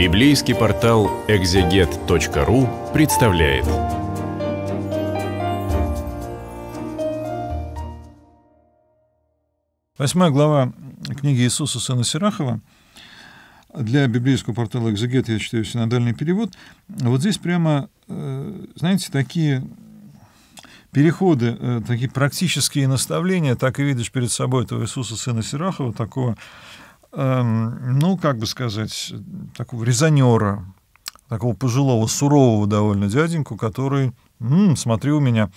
Библейский портал экзегет.ру представляет. Восьмая глава книги Иисуса сына Сирахова. Для библейского портала «Экзегет» я читаю синодальный перевод. Вот здесь прямо, э, знаете, такие переходы, э, такие практические наставления, так и видишь перед собой этого Иисуса, сына Сирахова, такого Эм, ну, как бы сказать, такого резонера, такого пожилого, сурового довольно дяденьку, который, «М, смотри у меня,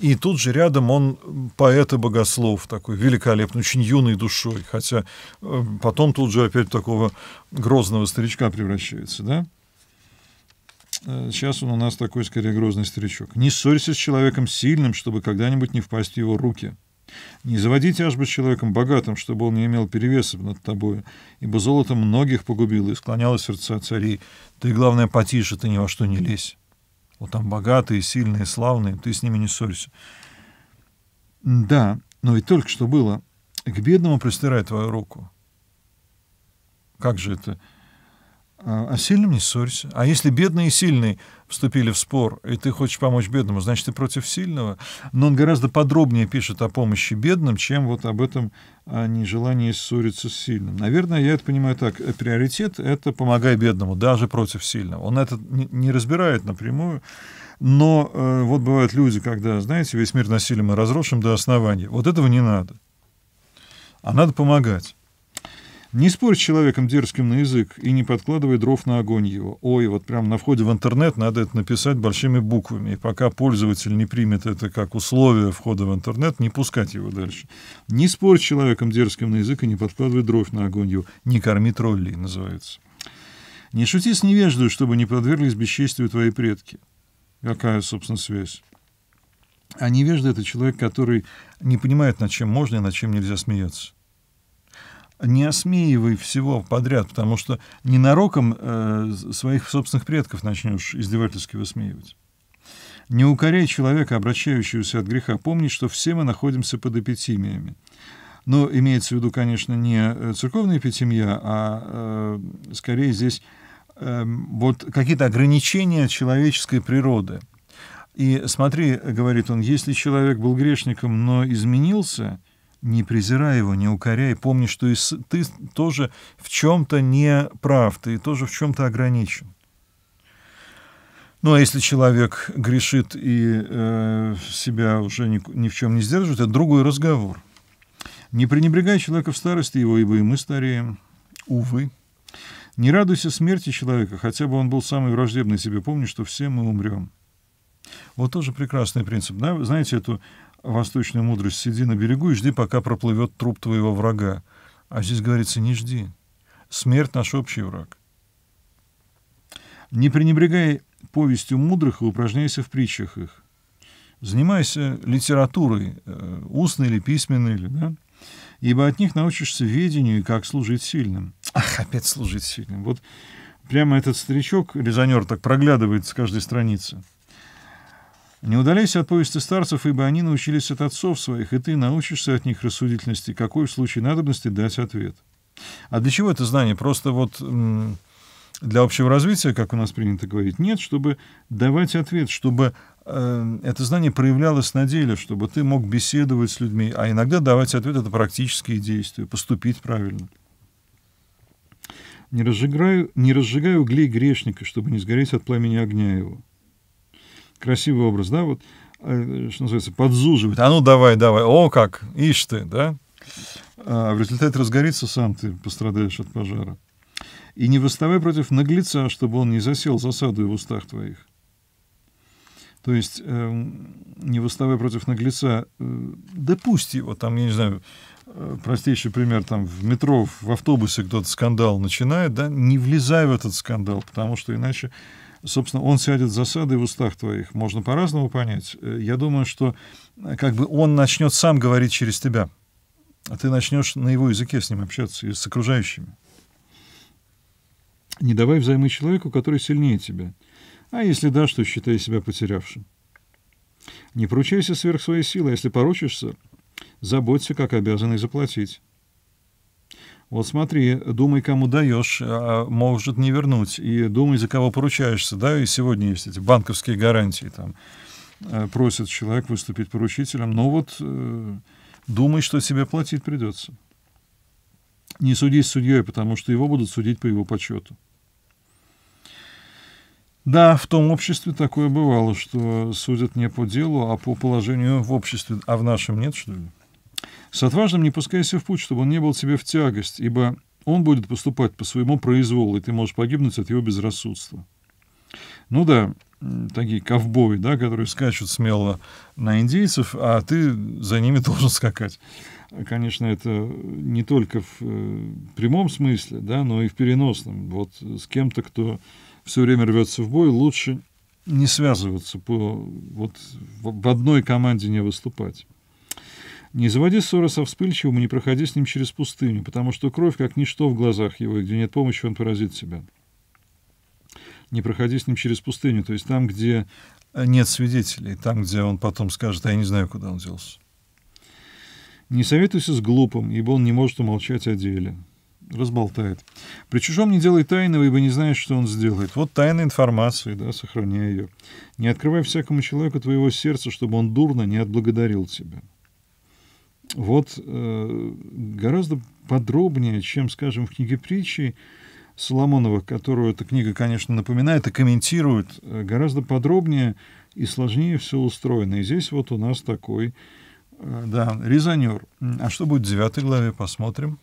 и тут же рядом он поэт и богослов, такой великолепный, очень юной душой, хотя эм, потом тут же опять такого грозного старичка превращается, да? Э, сейчас он у нас такой, скорее, грозный старичок. Не ссорься с человеком сильным, чтобы когда-нибудь не впасть в его руки. Не заводи тяжбы с человеком богатым, чтобы он не имел перевесов над тобою, ибо золото многих погубило и склоняло сердца царей. Ты, главное, потише, ты ни во что не лезь. Вот там богатые, сильные, славные, ты с ними не ссорься. Да, но ведь только что было. К бедному простирай твою руку. Как же это? А, а сильным не ссорься. А если бедный и сильный вступили в спор, и ты хочешь помочь бедному, значит, ты против сильного. Но он гораздо подробнее пишет о помощи бедным, чем вот об этом о а, нежелании ссориться с сильным. Наверное, я это понимаю так. Приоритет — это помогай бедному, даже против сильного. Он это не разбирает напрямую. Но э, вот бывают люди, когда, знаете, весь мир насилием и разрушим до основания. Вот этого не надо. А надо помогать. Не спорь с человеком дерзким на язык и не подкладывай дров на огонь его. Ой, вот прямо на входе в интернет надо это написать большими буквами. И пока пользователь не примет это как условие входа в интернет, не пускать его дальше. Не спорь с человеком дерзким на язык и не подкладывай дров на огонь его. Не корми тролли, называется. Не шути с невеждой, чтобы не подверглись бесчестию твои предки. Какая, собственно, связь? А невежда — это человек, который не понимает, над чем можно и над чем нельзя смеяться не осмеивай всего подряд, потому что ненароком э, своих собственных предков начнешь издевательски высмеивать. Не укоряй человека, обращающегося от греха. Помни, что все мы находимся под эпитимиями. Но имеется в виду, конечно, не э, церковная эпитемия, а э, скорее здесь э, вот какие-то ограничения человеческой природы. И смотри, э, говорит он, если человек был грешником, но изменился – не презирай его, не укоряй, помни, что и ты тоже в чем-то не прав, ты тоже в чем-то ограничен. Ну а если человек грешит и э, себя уже ни, ни в чем не сдерживает, это другой разговор. Не пренебрегай человека в старости его, ибо и мы стареем, увы. Не радуйся смерти человека, хотя бы он был самый враждебный себе, помни, что все мы умрем. Вот тоже прекрасный принцип. Да? Знаете эту Восточную мудрость, сиди на берегу и жди, пока проплывет труп твоего врага. А здесь говорится, не жди. Смерть — наш общий враг. Не пренебрегай повестью мудрых и упражняйся в притчах их. Занимайся литературой, э, устной или письменной, или, да? ибо от них научишься ведению и как служить сильным. Ах, опять служить сильным. Вот прямо этот старичок, резонер, так проглядывает с каждой страницы — не удаляйся от повести старцев, ибо они научились от отцов своих, и ты научишься от них рассудительности, какой в случае надобности дать ответ. А для чего это знание? Просто вот для общего развития, как у нас принято говорить, нет, чтобы давать ответ, чтобы э, это знание проявлялось на деле, чтобы ты мог беседовать с людьми, а иногда давать ответ — это практические действия, поступить правильно. Не разжигаю, не разжигаю углей грешника, чтобы не сгореть от пламени огня его красивый образ, да, вот, а, что называется, подзуживает. А ну давай, давай, о как, ишь ты, да? А в результате разгорится сам ты, пострадаешь от пожара. И не выставай против наглеца, чтобы он не засел засаду в устах твоих. То есть э, не выставай против наглеца, э, да его там, я не знаю, э, простейший пример, там в метро, в автобусе кто-то скандал начинает, да, не влезай в этот скандал, потому что иначе собственно, он сядет с засадой в устах твоих. Можно по-разному понять. Э, я думаю, что э, как бы он начнет сам говорить через тебя. А ты начнешь на его языке с ним общаться и с окружающими. Не давай взаймы человеку, который сильнее тебя. А если да, что считай себя потерявшим. Не поручайся сверх своей силы, а если порочишься, заботься, как обязанный заплатить. Вот смотри, думай, кому даешь, а может не вернуть. И думай, за кого поручаешься. Да, и сегодня есть эти банковские гарантии. Там э, просят человек выступить поручителем. Но ну вот э, думай, что тебе платить придется. Не судись судьей, потому что его будут судить по его почету. Да, в том обществе такое бывало, что судят не по делу, а по положению в обществе. А в нашем нет, что ли? С отважным не пускайся в путь, чтобы он не был тебе в тягость, ибо он будет поступать по своему произволу, и ты можешь погибнуть от его безрассудства. Ну да, такие ковбои, да, которые скачут смело на индейцев, а ты за ними должен скакать. Конечно, это не только в э, прямом смысле, да, но и в переносном. Вот с кем-то, кто все время рвется в бой, лучше не связываться, по, вот в одной команде не выступать. Не заводи ссоры со вспыльчивым и не проходи с ним через пустыню, потому что кровь как ничто в глазах его, и где нет помощи, он поразит себя. Не проходи с ним через пустыню, то есть там, где нет свидетелей, там, где он потом скажет, а я не знаю, куда он делся. Не советуйся с глупым, ибо он не может умолчать о деле. Разболтает. При чужом не делай тайного, ибо не знаешь, что он сделает. Вот тайная информация, да, сохраняй ее. Не открывай всякому человеку твоего сердца, чтобы он дурно не отблагодарил тебя вот э, гораздо подробнее, чем, скажем, в книге притчи Соломонова, которую эта книга, конечно, напоминает и комментирует, э, гораздо подробнее и сложнее все устроено. И здесь вот у нас такой, э, да, резонер. А что будет в девятой главе, посмотрим.